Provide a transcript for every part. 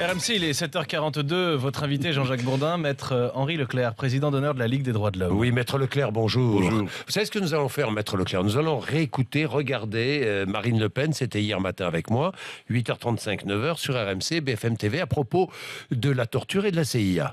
RMC, il est 7h42. Votre invité, Jean-Jacques Bourdin, maître euh, Henri Leclerc, président d'honneur de la Ligue des droits de l'homme. Oui, maître Leclerc, bonjour. Vous savez ce que nous allons faire, maître Leclerc Nous allons réécouter, regarder euh, Marine Le Pen, c'était hier matin avec moi, 8h35, 9h sur RMC, BFM TV, à propos de la torture et de la CIA.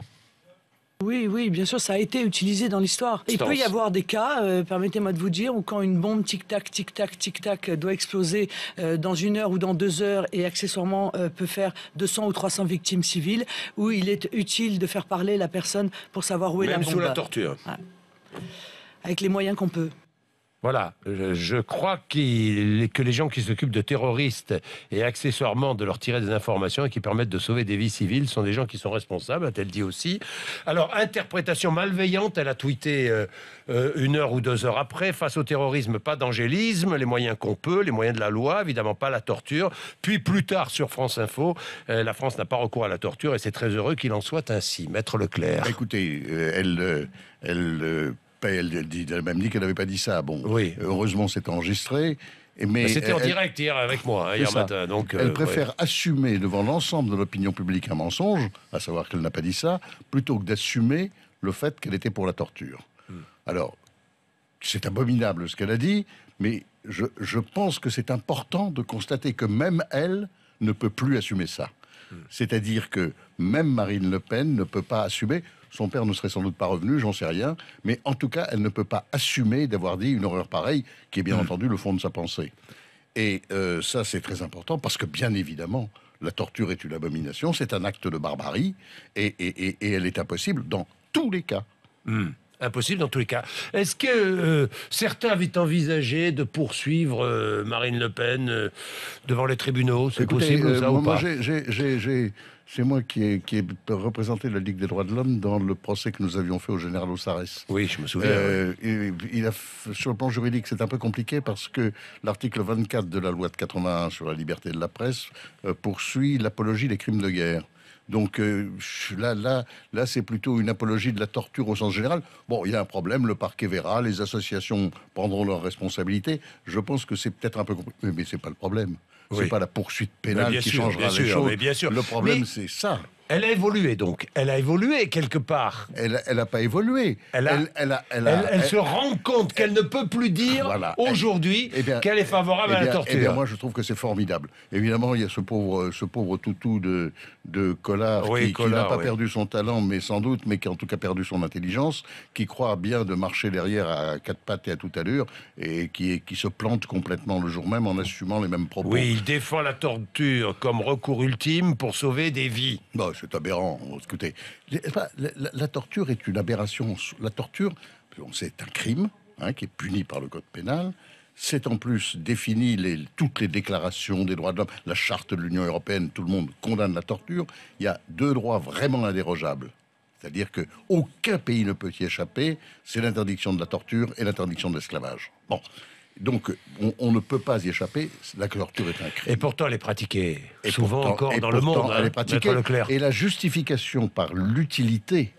Oui, oui, bien sûr, ça a été utilisé dans l'histoire. Il peut y avoir des cas, euh, permettez-moi de vous dire, où quand une bombe tic-tac, tic-tac, tic-tac euh, doit exploser euh, dans une heure ou dans deux heures et accessoirement peut faire 200 ou 300 victimes civiles, où il est utile de faire parler la personne pour savoir où est la bombe. Même sous la torture. Avec les moyens qu'on peut. Voilà, je, crois que les gens qui s'occupent de terroristes et accessoirement de leur tirer des informations et qui permettent de sauver des vies civiles sont des gens qui sont responsables, a-t-elle dit aussi. Alors, interprétation malveillante, elle a tweeté euh, euh, une heure ou deux heures après, face au terrorisme, pas d'angélisme, les moyens qu'on peut, les moyens de la loi, évidemment pas la torture. Puis plus tard sur France Info, euh, la France n'a pas recours à la torture et c'est très heureux qu'il en soit ainsi. Maître Leclerc. Écoutez, elle... elle elle, a même dit qu'elle n'avait pas dit ça. Bon, oui. heureusement, c'est enregistré. Mais bah, c'était en direct hier avec moi, hein, hier matin. Donc, euh, elle préfère assumer devant l'ensemble de l'opinion publique un mensonge, à savoir qu'elle n'a pas dit ça, plutôt que d'assumer le fait qu'elle était pour la torture. Hmm. Alors, c'est abominable ce qu'elle a dit, mais je, pense que c'est important de constater que même elle ne peut plus assumer ça. Hmm. C'est-à-dire que même Marine Le Pen ne peut pas assumer. Son père ne serait sans doute pas revenu, j'en sais rien. Mais en tout cas, elle ne peut pas assumer d'avoir dit une horreur pareille, qui est bien mm. entendu le fond de sa pensée. Et euh, ça, c'est très important parce que, bien évidemment, la torture est une abomination, c'est un acte de barbarie, et, elle est impossible dans tous les cas. Mm impossible dans tous les cas. Est-ce que euh, certains avaient envisagé de poursuivre euh, Marine Le Pen euh, devant les tribunaux C'est possible ça ou pas c'est moi qui ai, représenté la Ligue des droits de l'homme dans le procès que nous avions fait au général Osares. Oui, je me souviens. il, a, sur le plan juridique, c'est un peu compliqué parce que l'article 24 de la loi de 81 sur la liberté de la presse poursuit l'apologie des crimes de guerre. Donc euh, là, là, là, c'est plutôt une apologie de la torture au sens général. Bon, il y a un problème, le parquet verra, les associations prendront leurs responsabilités. Je pense que c'est peut-être un peu compliqué, mais c'est pas le problème. Ce C'est pas la poursuite pénale qui changera les choses. Le problème, c'est ça. Elle a évolué donc. Elle a évolué quelque part. Elle n'a pas évolué. Elle, a, elle, elle se rend compte qu'elle ne peut plus dire aujourd'hui eh qu'elle est favorable eh à la torture. Et eh bien, moi, je trouve que c'est formidable. Évidemment, il y a ce pauvre, ce pauvre toutou de, de Collard qui, n'a pas perdu son talent, mais sans doute, mais qui en tout cas perdu son intelligence, qui croit bien de marcher derrière à quatre pattes et à toute allure, et qui, qui se plante complètement le jour même en assumant les mêmes propos. Oui, il défend la torture comme recours ultime pour sauver des vies. Bon, bah, c'est aberrant. Écoutez, la, torture est une aberration. La torture, c'est un crime hein, qui est puni par le code pénal. C'est en plus défini les, toutes les déclarations des droits de l'homme, la charte de l'Union européenne, tout le monde condamne la torture. Il y a deux droits vraiment indérogeables. C'est-à-dire que aucun pays ne peut y échapper, c'est l'interdiction de la torture et l'interdiction de l'esclavage. Bon, donc, on, ne peut pas y échapper. La torture est un crime. Et pourtant, elle est pratiquée. Et souvent encore dans le monde. Elle est hein, Et la justification par l'utilité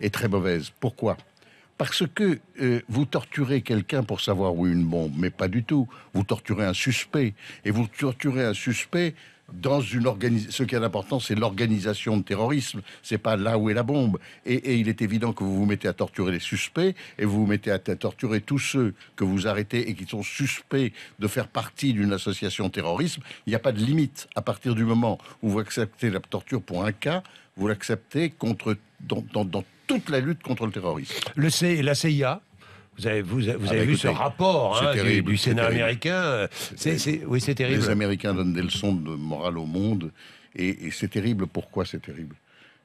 est très mauvaise. Pourquoi parce que euh, vous torturez quelqu'un pour savoir où une bombe, mais pas du tout. Vous torturez un suspect. Et vous torturez un suspect dans une organisation. Ce qui est important, c'est l'organisation de terrorisme. C'est pas là où est la bombe. Et, il est évident que vous vous mettez à torturer les suspects et vous vous mettez à torturer tous ceux que vous arrêtez et qui sont suspects de faire partie d'une association terrorisme. Il n'y a pas de limite. À partir du moment où vous acceptez la torture pour un cas, vous l'acceptez contre dans, dans, dans, toute la lutte contre le terrorisme. Le la CIA vous avez, vous, avez ah bah vu ce rapport hein, du, Sénat américain. Euh, c'est, oui, c'est terrible. Les Américains donnent des leçons de morale au monde. Et, c'est terrible. Pourquoi c'est terrible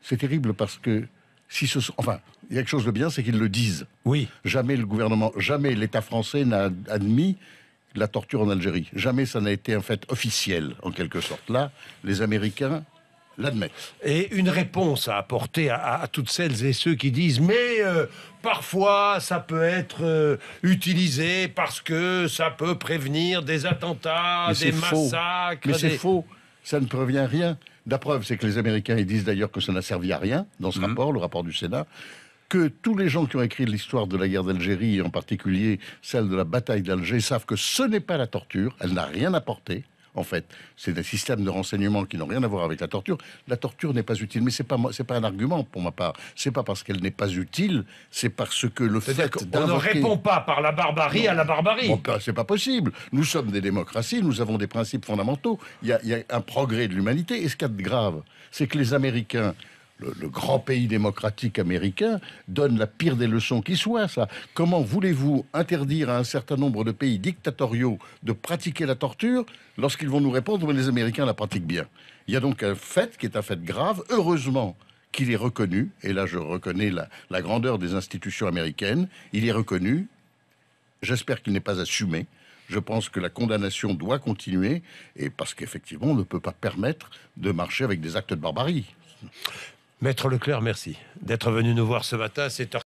C'est terrible parce que si ce sont, enfin, il y a quelque chose de bien, c'est qu'ils le disent. Oui. Jamais le gouvernement, jamais l'État français n'a admis la torture en Algérie. Jamais ça n'a été un fait officiel, en quelque sorte. Là, les Américains et une réponse à apporter à, toutes celles et ceux qui disent mais euh, parfois ça peut être euh, utilisé parce que ça peut prévenir des attentats, des massacres. Mais c'est faux, ça ne prévient rien. La preuve, c'est que les Américains, ils disent d'ailleurs que ça n'a servi à rien dans ce mhm. rapport, le rapport du Sénat que tous les gens qui ont écrit l'histoire de la guerre d'Algérie, en particulier celle de la bataille d'Alger, savent que ce n'est pas la torture, elle n'a rien apporté, en fait. C'est des systèmes de renseignement qui n'ont rien à voir avec la torture. La torture n'est pas utile, mais c'est pas c'est pas un argument pour ma part. C'est pas parce qu'elle n'est pas utile, c'est parce que le fait qu on ne répond pas par la barbarie à la barbarie. Ce c'est pas possible. Nous sommes des démocraties, nous avons des principes fondamentaux. Il y a, un progrès de l'humanité. Et ce qu'il est de grave, c'est que les Américains le, grand pays démocratique américain, donne la pire des leçons qui soit, ça. Comment voulez-vous interdire à un certain nombre de pays dictatoriaux de pratiquer la torture lorsqu'ils vont nous répondre que les Américains la pratiquent bien Il y a donc un fait qui est un fait grave. Heureusement, qu'il est reconnu, et là je reconnais la, la, grandeur des institutions américaines, il est reconnu, j'espère qu'il n'est pas assumé, je pense que la condamnation doit continuer, et parce qu'effectivement on ne peut pas permettre de marcher avec des actes de barbarie. Maître Leclerc, merci d'être venu nous voir ce matin